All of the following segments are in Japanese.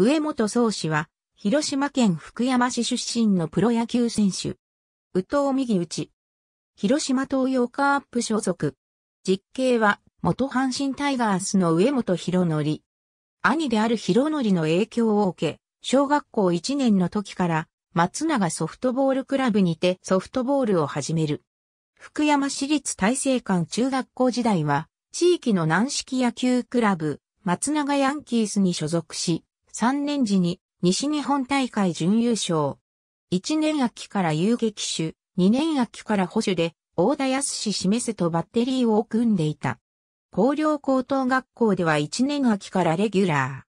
上本総氏は、広島県福山市出身のプロ野球選手。宇藤右内。広島東洋カープ所属。実刑は、元阪神タイガースの上本博則。兄である博則の影響を受け、小学校1年の時から、松永ソフトボールクラブにてソフトボールを始める。福山市立大成館中学校時代は、地域の軟式野球クラブ、松永ヤンキースに所属し、3年時に西日本大会準優勝。1年秋から遊撃手、2年秋から保守で、大田康示せとバッテリーを組んでいた。高陵高等学校では1年秋からレギュラ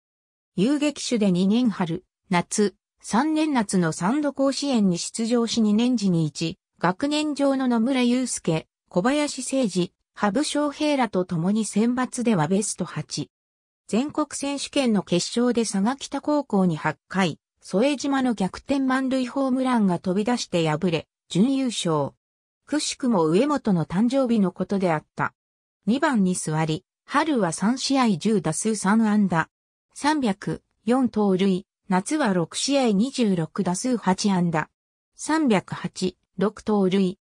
ー。遊撃手で2年春、夏、3年夏の3度甲子園に出場し2年時に1、学年上の野村祐介、小林誠二、羽生昌平らと共に選抜ではベスト8。全国選手権の決勝で佐賀北高校に8回、添島の逆転満塁ホームランが飛び出して敗れ、準優勝。くしくも上本の誕生日のことであった。2番に座り、春は3試合10打数3安打。304盗塁、夏は6試合26打数8安打。308、6盗塁。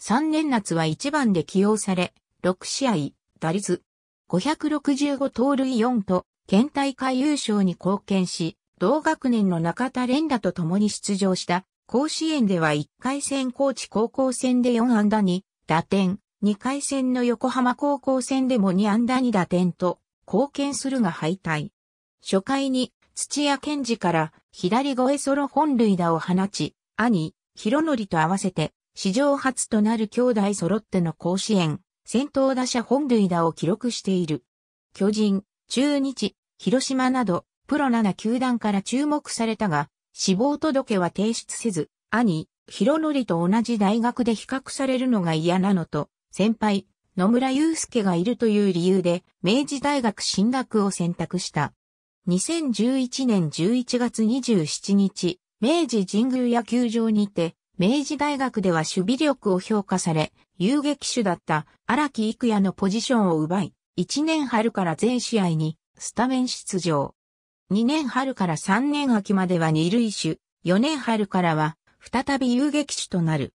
3年夏は1番で起用され、6試合、打率、565盗塁4と、県大会優勝に貢献し、同学年の中田連打と共に出場した、甲子園では1回戦高知高校戦で4安打に打点、2回戦の横浜高校戦でも2安打に打点と、貢献するが敗退。初回に土屋健二から左越ソロ本塁打を放ち、兄、広則と合わせて史上初となる兄弟揃っての甲子園先頭打者本塁打を記録している。巨人、中日、広島など、プロ7球団から注目されたが、死亡届は提出せず、兄、広則と同じ大学で比較されるのが嫌なのと、先輩、野村祐介がいるという理由で、明治大学進学を選択した。2011年11月27日、明治神宮野球場にて、明治大学では守備力を評価され、遊撃手だった荒木育也のポジションを奪い、1年春から全試合にスタメン出場。2年春から3年秋までは二塁手、4年春からは再び遊撃手となる。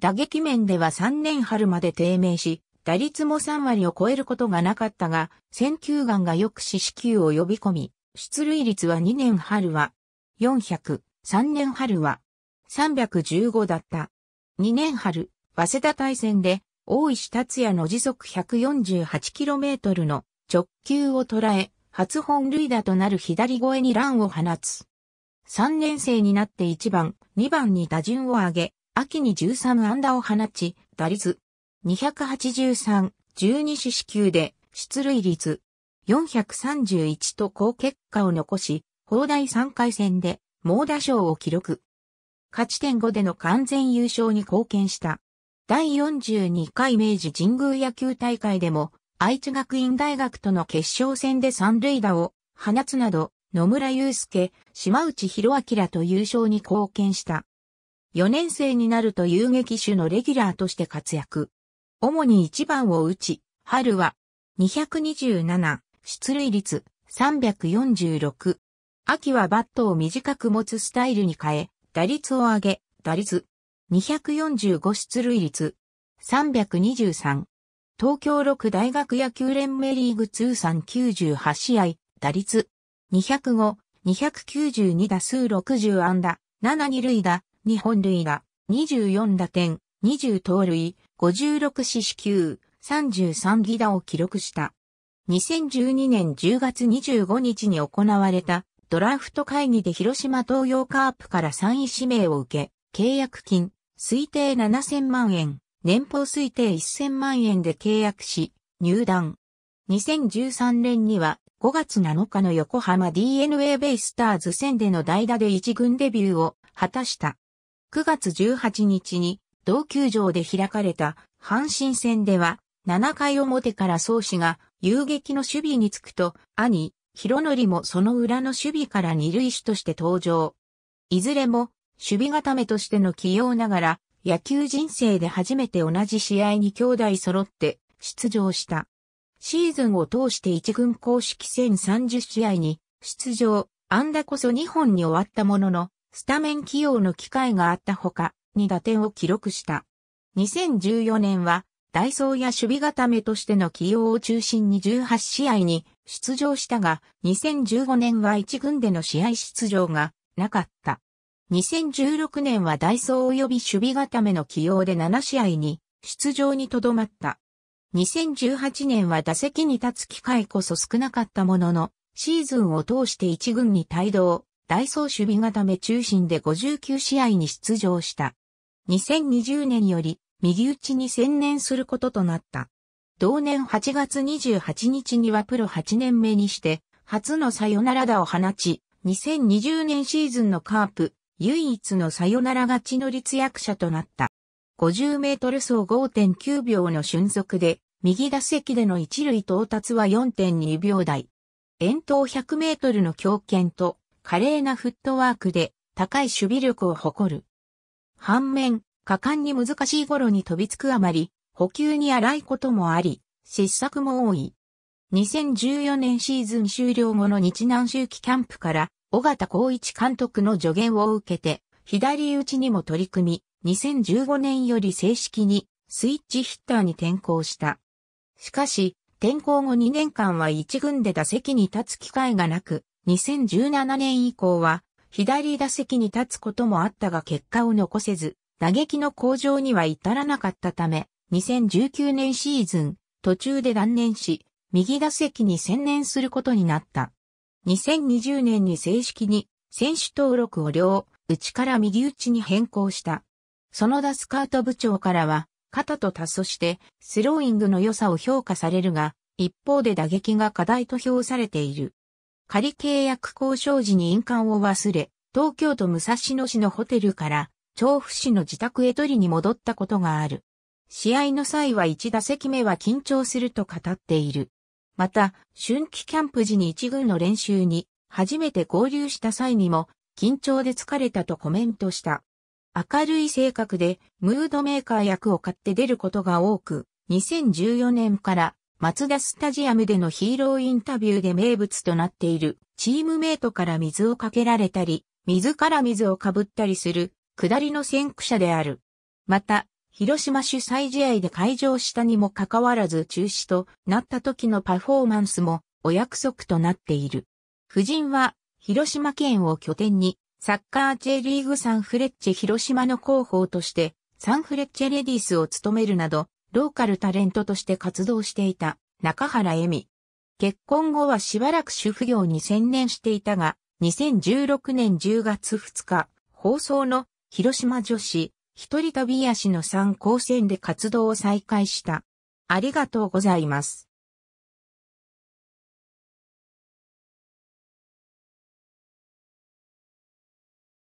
打撃面では3年春まで低迷し、打率も3割を超えることがなかったが、選球眼がよく四死球を呼び込み、出塁率は2年春は400、3年春は315だった。2年春、早稲田大戦で、大石達也の時速 148km の直球を捉え、初本塁打となる左越にランを放つ。3年生になって1番、2番に打順を上げ、秋に13安打を放ち、打率283、12四死球で出塁率431と好結果を残し、放題3回戦で猛打賞を記録。勝ち点5での完全優勝に貢献した。第42回明治神宮野球大会でも、愛知学院大学との決勝戦で三塁打を放つなど、野村祐介、島内博明と優勝に貢献した。4年生になると遊撃手のレギュラーとして活躍。主に1番を打ち、春は227、出塁率346。秋はバットを短く持つスタイルに変え、打率を上げ、打率245出塁率323。東京六大学野球連盟リーグ通算98試合、打率205、292打数60安打、7二塁打、日本塁打、24打点、20盗塁、56四死球、33ギ打を記録した。2012年10月25日に行われたドラフト会議で広島東洋カープから3位指名を受け、契約金、推定7000万円、年俸推定1000万円で契約し、入団。2013年には5月7日の横浜 DNA ベイスターズ戦での代打で一軍デビューを果たした。9月18日に同球場で開かれた阪神戦では7回表から創氏が遊撃の守備につくと兄、博則もその裏の守備から二塁手として登場。いずれも、守備固めとしての起用ながら、野球人生で初めて同じ試合に兄弟揃って出場した。シーズンを通して一軍公式戦30試合に出場、安打こそ2本に終わったものの、スタメン起用の機会があったほか、2打点を記録した。2014年はダイソーや守備固めとしての起用を中心に18試合に出場したが、2015年は1軍での試合出場がなかった。2016年はダイソー及び守備固めの起用で7試合に出場にとどまった。2018年は打席に立つ機会こそ少なかったものの、シーズンを通して1軍に帯同、ダイソー守備固め中心で59試合に出場した。2020年より右打ちに専念することとなった。同年8月28日にはプロ8年目にして、初のサヨナラ打を放ち、2020年シーズンのカープ、唯一のサヨナラ勝ちの立役者となった。50メートル走5.9秒の瞬足で、右打席での一塁到達は4.2秒台。遠投100メートルの強肩と、華麗なフットワークで、高い守備力を誇る。反面、果敢に難しい頃に飛びつくあまり、補給に荒いこともあり、失策も多い。2014年シーズン終了後の日南周期キャンプから、尾形光一監督の助言を受けて、左打ちにも取り組み、2015年より正式にスイッチヒッターに転向した。しかし、転校後2年間は1軍で打席に立つ機会がなく、2017年以降は左打席に立つこともあったが結果を残せず、打撃の向上には至らなかったため、2019年シーズン、途中で断念し、右打席に専念することになった。2020年に正式に選手登録を両、内から右打ちに変更した。そのダスカート部長からは、肩と達そして、スローイングの良さを評価されるが、一方で打撃が課題と評されている。仮契約交渉時に印鑑を忘れ、東京都武蔵野市のホテルから調布市の自宅へ取りに戻ったことがある。試合の際は1打席目は緊張すると語っている。また、春季キャンプ時に一軍の練習に初めて合流した際にも緊張で疲れたとコメントした。明るい性格でムードメーカー役を買って出ることが多く、2014年からマツダスタジアムでのヒーローインタビューで名物となっているチームメイトから水をかけられたり、水から水をかぶったりする下りの先駆者である。また、広島主催試合で会場したにもかかわらず中止となった時のパフォーマンスもお約束となっている。夫人は広島県を拠点にサッカー J リーグサンフレッチェ広島の広報としてサンフレッチェレディースを務めるなどローカルタレントとして活動していた中原恵美。結婚後はしばらく主婦業に専念していたが2016年10月2日放送の広島女子、一人旅足の3高専で活動を再開した。ありがとうございます。